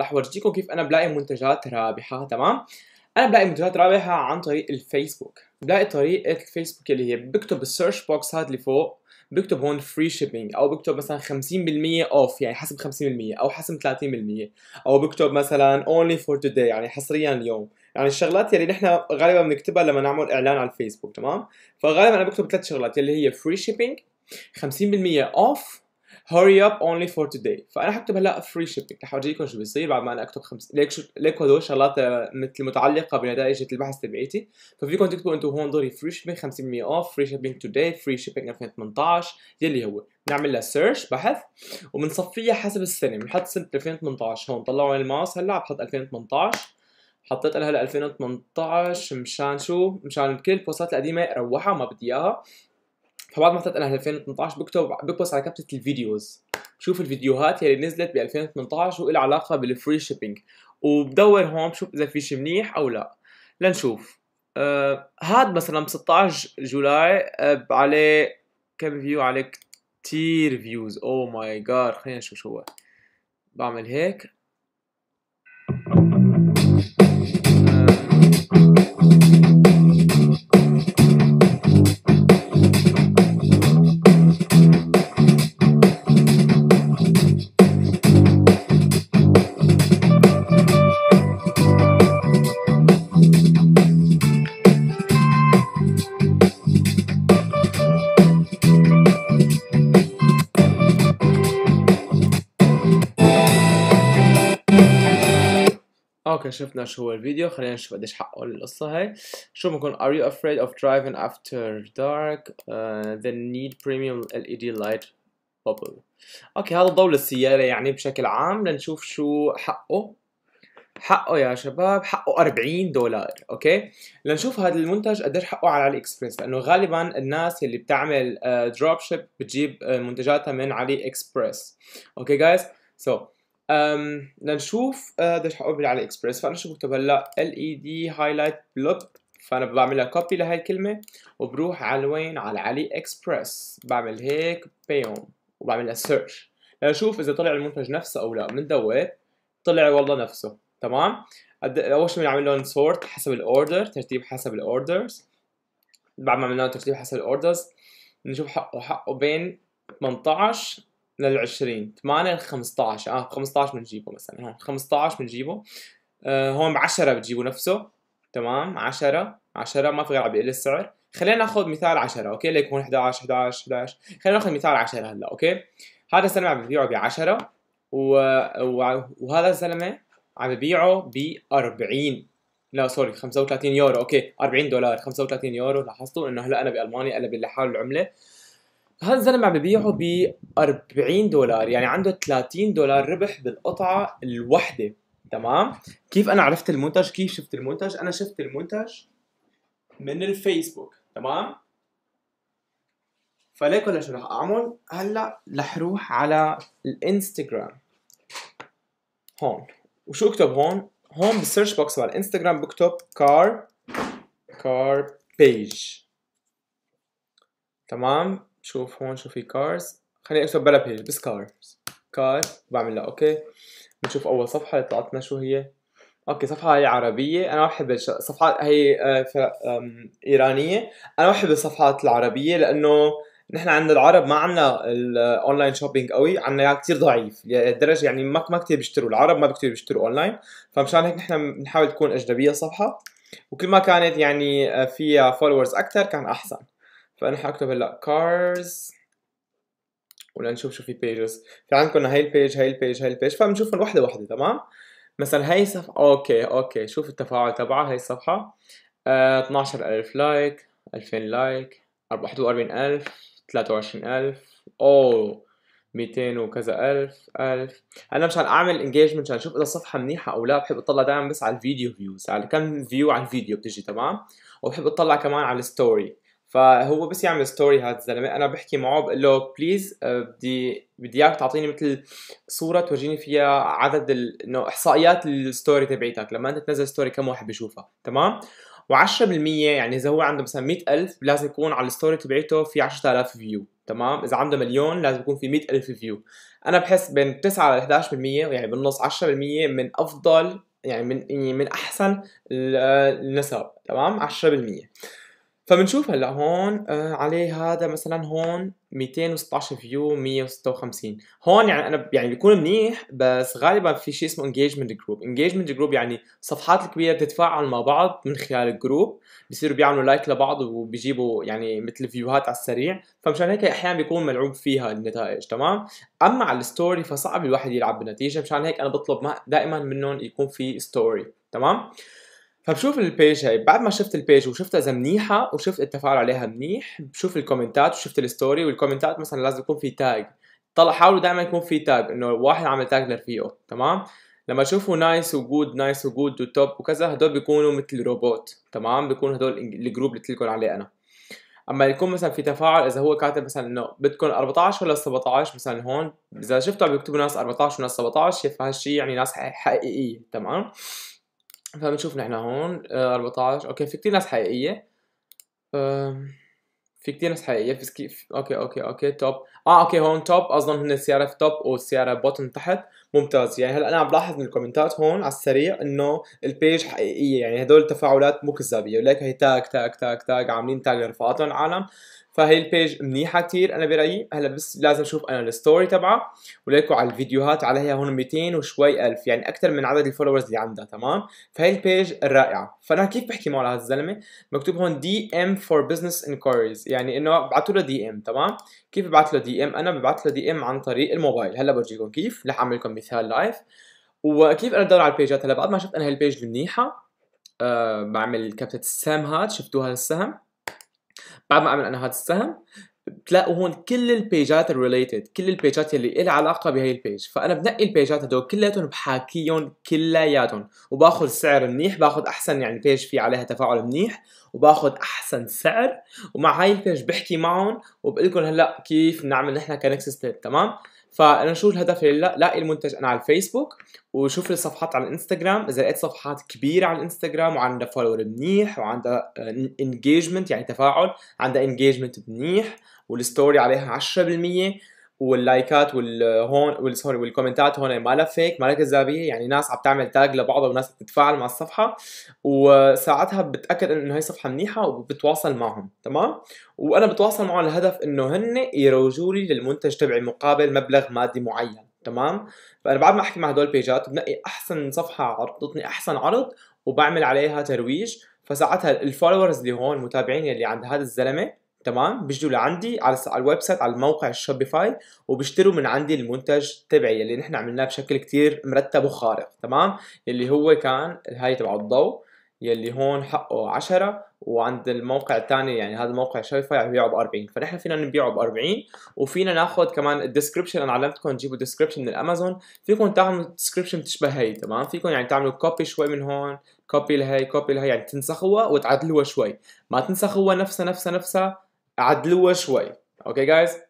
رح ورجيكم كيف انا بلاقي منتجات رابحه تمام انا بلاقي منتجات رابحه عن طريق الفيسبوك بلاقي طريقه الفيسبوك اللي هي بكتب السيرش بوكس هاد اللي فوق بكتب هون فري شيبينج او بكتب مثلا 50% اوف يعني حسب 50% او حسب 30% او بكتب مثلا اونلي فور توداي يعني حصريا اليوم يعني الشغلات يلي نحن غالبا بنكتبها لما نعمل اعلان على الفيسبوك تمام فغالبا انا بكتب ثلاث شغلات يلي هي فري شيبينج 50% اوف هوري اب اونلي فور توداي فانا حكتب هلا فري شيبينج رح اورجيكم شو بيصير بعد ما انا اكتب خمس ليك ليك هدول شغلات آه، مثل متعلقه بنتائج البحث تبعيتي ففيكم تكتبوا انتم هون دوري فري شيبينج 50% اوف فري شيبينج توداي فري شيبينج 2018 يلي هو بنعمل لها سيرش بحث وبنصفيها حسب السنه بنحط سنه 2018 هون طلعوا الماوس هلا عم بحط 2018 حطيت لها هلا 2018 مشان شو؟ مشان كل البوستات القديمه روحها ما بدي اياها فبعد ما طلعت انا 2018 بكتب بكبس على كبسه الفيديوز بشوف الفيديوهات يلي نزلت ب 2018 والها علاقه بالفري شيبينج وبدور هون بشوف اذا في شيء منيح او لا لنشوف آه هاد مثلا ب 16 جولاي آه عليه كم فيو عليه كتير فيوز او ماي جاد خلينا نشوف شو هو بعمل هيك آه اوكي شفنا شو هو الفيديو خلينا نشوف قديش حقه القصة هاي شو بنكون are you afraid of driving after dark uh, then need premium LED light bubble اوكي هذا ضوء للسيارة يعني بشكل عام لنشوف شو حقه حقه يا شباب حقه 40 دولار اوكي لنشوف هذا المنتج قديش حقه على علي اكسبريس لانه غالبا الناس اللي بتعمل دروب uh, شيب بتجيب uh، منتجاتها من علي اكسبريس اوكي جايز سو أم نشوف آه اقول على اكسبريس فانا شو بكتب هلا ال اي دي هايلايت بلوب فانا بعملها كوبي لهي الكلمه وبروح على وين على علي اكسبريس بعمل هيك بيوم وبعملها سيرش لنشوف اذا طلع المنتج نفسه او لا بندور طلع والله نفسه تمام اول شيء بنعمل لهم سورت حسب الاوردر ترتيب حسب الاوردرز بعد ما عملنا ترتيب حسب الاوردرز نشوف حقه حقه بين 18 لل 20 8 ل 15 اه 15 بنجيبه مثلا هون 15 بنجيبه آه هون ب 10 بتجيبه نفسه تمام 10 10 ما في غير عم بيقل السعر خلينا ناخذ مثال 10 اوكي ليكون 11 11 11 خلينا ناخذ مثال 10 هلا اوكي هذا الزلمه عم ببيعه ب 10 و... و... وهذا الزلمه عم ببيعه ب 40 لا سوري 35 يورو اوكي 40 دولار 35 يورو لاحظتوا انه هلا انا بالمانيا قلب لحاله حاله العمله هذا عم ببيعه ب 40 دولار يعني عنده 30 دولار ربح بالقطعه الوحده تمام كيف انا عرفت المنتج كيف شفت المنتج انا شفت المنتج من الفيسبوك تمام فليك ولا شو رح اعمل هلا رح روح على الانستغرام هون وشو اكتب هون هون بالسيرش بوكس على الانستغرام بكتب كار كار بيج تمام شوف هون شو في كارز خليني اكتب بلا بيج بس كارز كار بعمل لها اوكي بنشوف اول صفحه اللي لنا شو هي اوكي صفحه هي عربيه انا ما بحب الصفحات هي آه، ايرانيه انا ما بحب الصفحات العربيه لانه نحن عند العرب ما عندنا الاونلاين شوبينج قوي عندنا اياه كثير ضعيف لدرجه يعني ما ما كثير بيشتروا العرب ما كثير بيشتروا اونلاين فمشان هيك نحن بنحاول تكون اجنبيه الصفحه وكل ما كانت يعني آه، فيها فولورز اكثر كان احسن فانا حاكتب هلا cars ولنشوف شو في pages في عندكم هاي البيج هاي البيج هاي البيج فبنشوفهم وحده وحده تمام مثلا هاي صفحة اوكي اوكي شوف التفاعل تبعها هاي الصفحة آه 12000 لايك 2000 لايك 41000 23000 اوه 200 وكذا ألف ألف أنا مشان أعمل انجيجمنت مشان أشوف إذا الصفحة منيحة أو لا بحب أطلع دائما بس على الفيديو فيوز على كم فيو على الفيديو بتجي تمام وبحب أطلع كمان على الستوري فهو بس يعمل ستوري هذا الزلمه انا بحكي معه بقول له بليز آه، بدي بدي اياك تعطيني مثل صوره تورجيني فيها عدد انه احصائيات الستوري تبعيتك لما انت تنزل ستوري كم واحد بيشوفها تمام و10% يعني اذا هو عنده مثلا 100000 لازم يكون على الستوري تبعيته في 10000 فيو تمام اذا عنده مليون لازم يكون في 100000 فيو انا بحس بين 9 ل 11% يعني بالنص 10% من افضل يعني من يعني من احسن النسب تمام 10% فبنشوف هلا هون آه عليه هذا مثلا هون 216 فيو 156 هون يعني انا يعني بيكون منيح بس غالبا في شيء اسمه انجيجمنت جروب انجيجمنت جروب يعني صفحات الكبيره بتتفاعل مع بعض من خلال الجروب بيصيروا بيعملوا لايك لبعض وبيجيبوا يعني مثل فيوهات على السريع فمشان هيك احيانا بيكون ملعوب فيها النتائج تمام اما على الستوري فصعب الواحد يلعب بالنتيجه مشان هيك انا بطلب دائما منهم يكون في ستوري تمام فبشوف البيج هي بعد ما شفت البيج وشفتها اذا منيحه وشفت التفاعل عليها منيح بشوف الكومنتات وشفت الستوري والكومنتات مثلا لازم يكون في تاج طلع حاولوا دائما يكون في تاج انه واحد عمل تاج لرفيقه تمام لما تشوفوا نايس وجود نايس وجود وتوب وكذا هدول بيكونوا مثل روبوت تمام بيكونوا هدول الجروب اللي قلت لكم عليه انا اما يكون مثلا في تفاعل اذا هو كاتب مثلا انه بدكم 14 ولا 17 مثلا هون اذا شفتوا عم يكتبوا ناس 14 وناس 17 فهالشيء يعني ناس حقيقيه تمام فبنشوف نحن هون آه 14 اوكي في كثير ناس حقيقية آه في كثير ناس حقيقية في سكيف اوكي اوكي اوكي توب اه اوكي هون توب اظن هن السيارة في توب والسيارة بوتن تحت ممتاز يعني هلا انا عم بلاحظ من الكومنتات هون على السريع انه البيج حقيقيه يعني هدول التفاعلات مو كذابيه ولك هي تاك تاك تاك تاك عاملين تاج لرفقاتهم العالم فهي البيج منيحه كثير انا برايي هلا بس لازم اشوف انا الستوري تبعها وليكو على الفيديوهات عليها هون 200 وشوي الف يعني اكثر من عدد الفولورز اللي عندها تمام فهي البيج الرائعه فانا كيف بحكي معه لهذا الزلمه مكتوب هون دي ام فور بزنس انكويريز يعني انه ابعثوا له دي ام تمام كيف ببعث له دي ام انا ببعث له دي ام عن طريق الموبايل هلا برجيكم كيف رح اعمل لكم مثال لايف وكيف انا بدور على البيجات هلا بعد ما شفت انا هالبيج المنيحه أه بعمل كبتة السهم هاد شفتوها السهم بعد ما اعمل انا هاد السهم بتلاقوا هون كل البيجات الريليتد كل البيجات اللي لها علاقه بهي البيج فانا بنقي البيجات هدول كلياتهم بحاكيهم كلياتهم وباخذ سعر منيح باخذ احسن يعني بيج في عليها تفاعل منيح وباخذ احسن سعر ومع هاي البيج بحكي معهم وبقول لكم هلا كيف بنعمل نحن كنكسس تمام فانا شو الهدف هلا لاقي المنتج انا على الفيسبوك وشوف الصفحات على الانستغرام اذا لقيت صفحات كبيره على الانستغرام وعندها فولور منيح وعندها انجيجمنت آه، يعني تفاعل عندها انجيجمنت منيح والستوري عليها 10% واللايكات والهون والسوري والكومنتات هون مالها فيك مالها كذابيه يعني ناس عم تعمل تاج لبعضها وناس بتتفاعل مع الصفحه وساعتها بتاكد انه هي صفحه منيحه وبتواصل معهم تمام وانا بتواصل معهم الهدف انه هن يروجوا لي للمنتج تبعي مقابل مبلغ مادي معين تمام فانا بعد ما احكي مع هدول البيجات بنقي احسن صفحه عرضتني احسن عرض وبعمل عليها ترويج فساعتها الفولورز اللي هون المتابعين اللي عند هذا الزلمه تمام بيجوا لعندي على على الويب سايت على الموقع الشوبيفاي وبيشتروا من عندي المنتج تبعي اللي نحن عملناه بشكل كتير مرتب وخارق تمام اللي هو كان الهاي تبع الضوء يلي هون حقه 10 وعند الموقع الثاني يعني هذا موقع شوبيفاي عم يبيعه ب 40 فنحن فينا نبيعه ب 40 وفينا ناخذ كمان الديسكربشن انا علمتكم تجيبوا ديسكربشن من الامازون فيكم تعملوا ديسكربشن بتشبه هي تمام فيكم يعني تعملوا كوبي شوي من هون كوبي لهي كوبي لهي يعني تنسخوها وتعدلوها شوي ما تنسخوها نفسها نفسها نفسها عدلوها شوي اوكي جايز